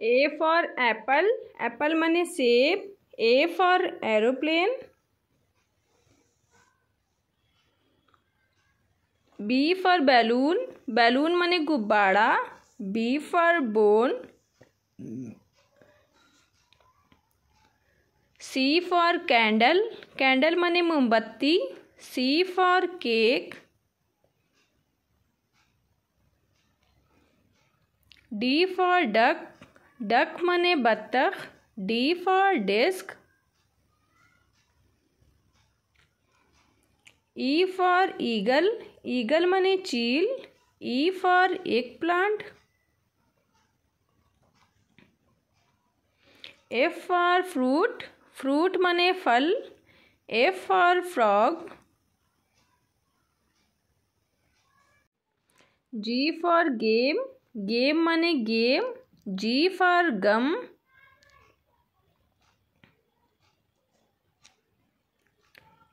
A for apple. Apple मने सेब A for aeroplane. B for balloon. Balloon मने गुब्बारा B for bone. C for candle. Candle मने मोमबत्ती C for cake. D for duck. Duck मने बत्तख D for disc E for eagle eagle मने चील E for eggplant F for fruit fruit मने फल F for frog G for game game मने game G for gum.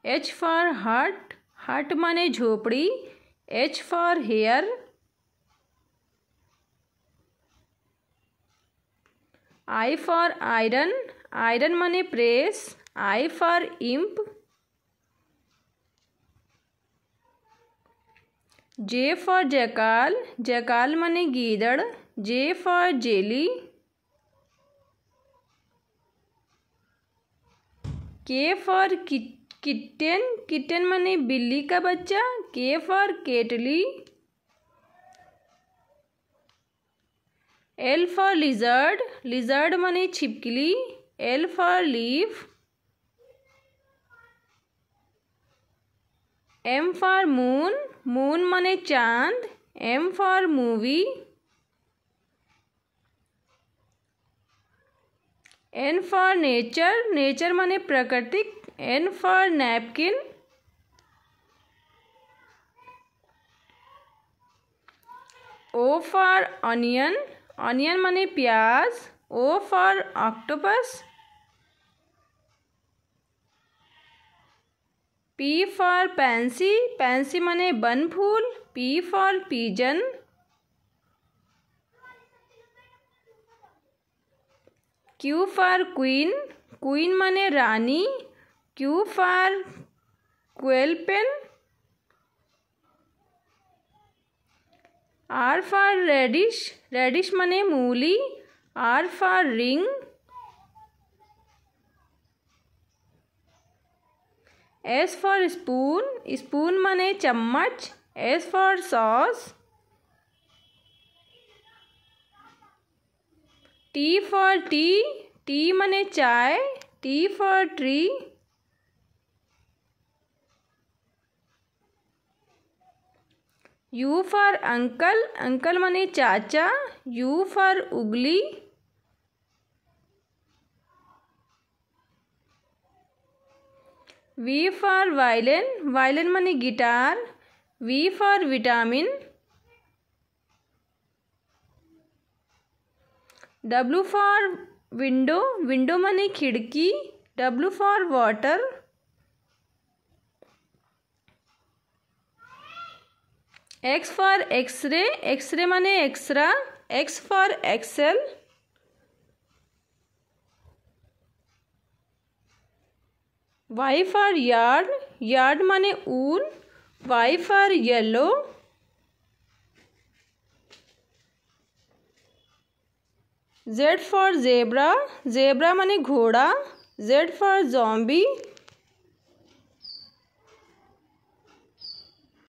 H for heart. Heart माने झोपड़ी H for hair I for iron iron माने press I for imp. J for jackal jackal माने गीदड़ J for jelly. K for kitten kitten माने बिल्ली का बच्चा K for kettle L for lizard lizard माने छिपकली L for leaf. M for moon moon मने चांद M for movie. N for nature nature माने प्राकृतिक N for napkin O for onion onion माने प्याज O for octopus P for pansy pansy माने बन फूल P for pigeon Q for queen queen माने रानी Q for quail pen R for radish radish माने मूली R far ring S for spoon spoon माने चम्मच S for sauce T for tea tea मने चाय T for tree U for uncle uncle मने चाचा U for ugly V for violin violin मने guitar V for vitamin W for window window मने खिड़की W X water X ray X ray X ray मने एक्सरा X for excel Y for yard yard मने ऊन Y for yellow, Z for zebra zebra माने घोड़ा Z for zombie